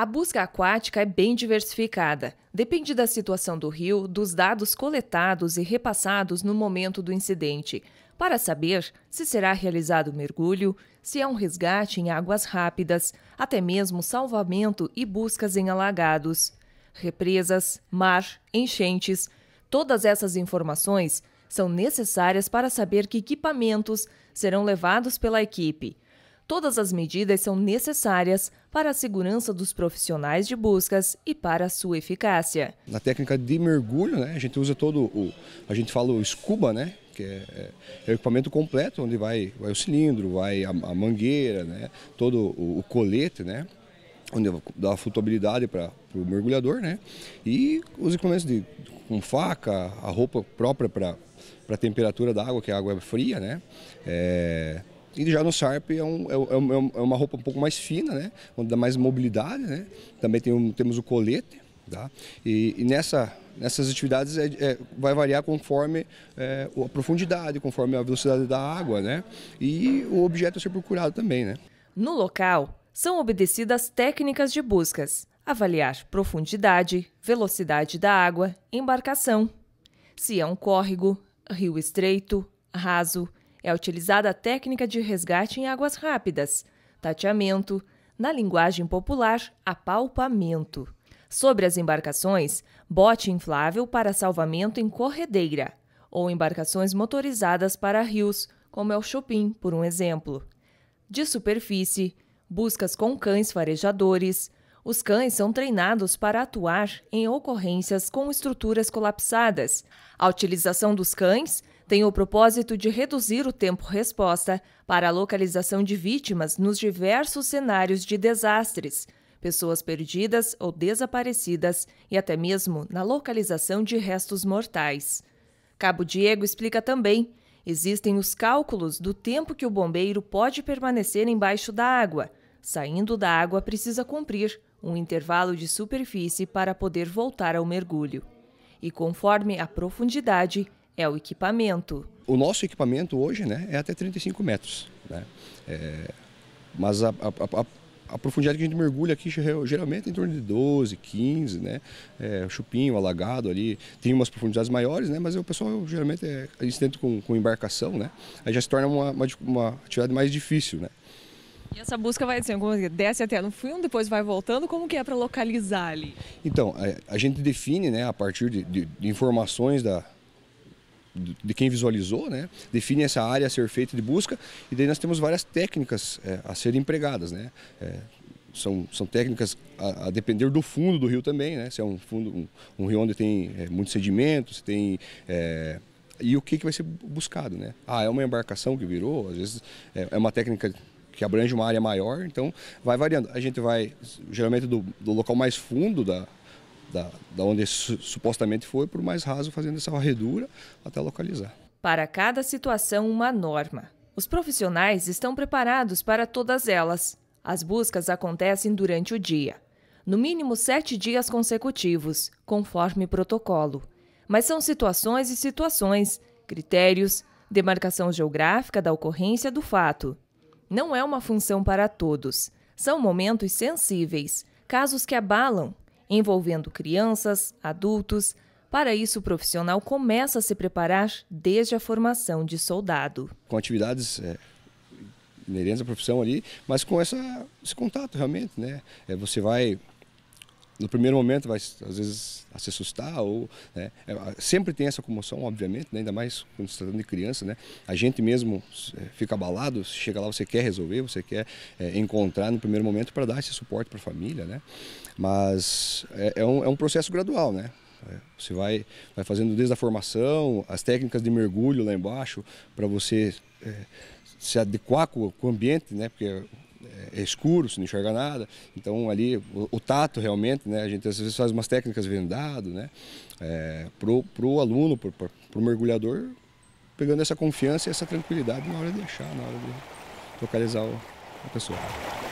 A busca aquática é bem diversificada. Depende da situação do rio, dos dados coletados e repassados no momento do incidente, para saber se será realizado mergulho, se é um resgate em águas rápidas, até mesmo salvamento e buscas em alagados. Represas, mar, enchentes, todas essas informações são necessárias para saber que equipamentos serão levados pela equipe Todas as medidas são necessárias para a segurança dos profissionais de buscas e para a sua eficácia. Na técnica de mergulho, né, a gente usa todo o, a gente fala o scuba, né, que é, é, é o equipamento completo, onde vai, vai o cilindro, vai a, a mangueira, né, todo o, o colete, né, onde dá flutuabilidade para o mergulhador, né, e os equipamentos de com faca, a roupa própria para para a temperatura da água, que a água é fria, né, é, e já no Sarp é, um, é, é, é, é, uma roupa um pouco mais fina, né? Onde dá mais mobilidade, né? Também tem um, temos o colete, tá? E, e nessa, nessas atividades é, é, vai variar conforme é, a profundidade, conforme a velocidade da água, né? E o objeto a ser procurado também, né? No local, são obedecidas técnicas de buscas, avaliar profundidade, velocidade da água, embarcação, se é um córrego, rio estreito, raso, é utilizada a técnica de resgate em águas rápidas, tateamento, na linguagem popular, apalpamento. Sobre as embarcações, bote inflável para salvamento em corredeira, ou embarcações motorizadas para rios, como é o Chopin, por um exemplo. De superfície, buscas com cães farejadores. Os cães são treinados para atuar em ocorrências com estruturas colapsadas. A utilização dos cães tem o propósito de reduzir o tempo-resposta para a localização de vítimas nos diversos cenários de desastres, pessoas perdidas ou desaparecidas e até mesmo na localização de restos mortais. Cabo Diego explica também: existem os cálculos do tempo que o bombeiro pode permanecer embaixo da água. Saindo da água, precisa cumprir um intervalo de superfície para poder voltar ao mergulho. E conforme a profundidade, é o equipamento. O nosso equipamento hoje né, é até 35 metros. Né? É, mas a, a, a, a, profundidade que a gente mergulha aqui geralmente é em torno de 12, 15, né? É, chupinho, alagado ali, tem umas profundidades maiores, né? Mas o pessoal geralmente é incidente com, com embarcação, né? Aí já se torna uma, uma, uma atividade mais difícil, né? E essa busca vai assim, desce até no fundo, depois vai voltando, como que é para localizar ali? Então, a, é, a, gente define, né, a partir de, de, de informações da, de quem visualizou, né? define essa área a ser feita de busca e daí nós temos várias técnicas é, a serem empregadas. Né? É, são, são técnicas a, a, depender do fundo do rio também, né? se é um, fundo, um, um rio onde tem é, muito sedimento, se tem... É, e o que, que vai ser buscado, né? Ah, é uma embarcação que virou, às vezes é, é uma técnica que abrange uma área maior, então vai variando. A gente vai geralmente do, do local mais fundo da, da, da onde supostamente foi, por mais raso, fazendo essa varredura até localizar. Para cada situação, uma norma. Os profissionais estão preparados para todas elas. As buscas acontecem durante o dia, no mínimo sete dias consecutivos, conforme protocolo. Mas são situações e situações, critérios, demarcação geográfica da ocorrência do fato. Não é uma função para todos. São momentos sensíveis, casos que abalam envolvendo crianças, adultos. Para isso, o profissional começa a se preparar desde a formação de soldado. Com atividades é, inerentes à profissão ali, mas com essa, esse contato realmente, né? É, você vai no primeiro momento vai às vezes se assustar ou né, é, sempre tem essa comoção obviamente né, ainda mais quando se tratando de criança né a gente mesmo é, fica abalado chega lá você quer resolver você quer é, encontrar no primeiro momento para dar esse suporte para a família né mas é, é, um, é um processo gradual né é, você vai, vai fazendo desde a formação, as técnicas de mergulho lá embaixo, para você é, se adequar com o ambiente, né? Porque é, é escuro, você não enxerga nada. Então ali o, o, tato realmente, né? A gente às vezes faz umas técnicas vendado, né? É, pro, pro aluno, pro, pro mergulhador, pegando essa confiança e essa tranquilidade na hora de deixar, na hora de localizar o, a pessoa.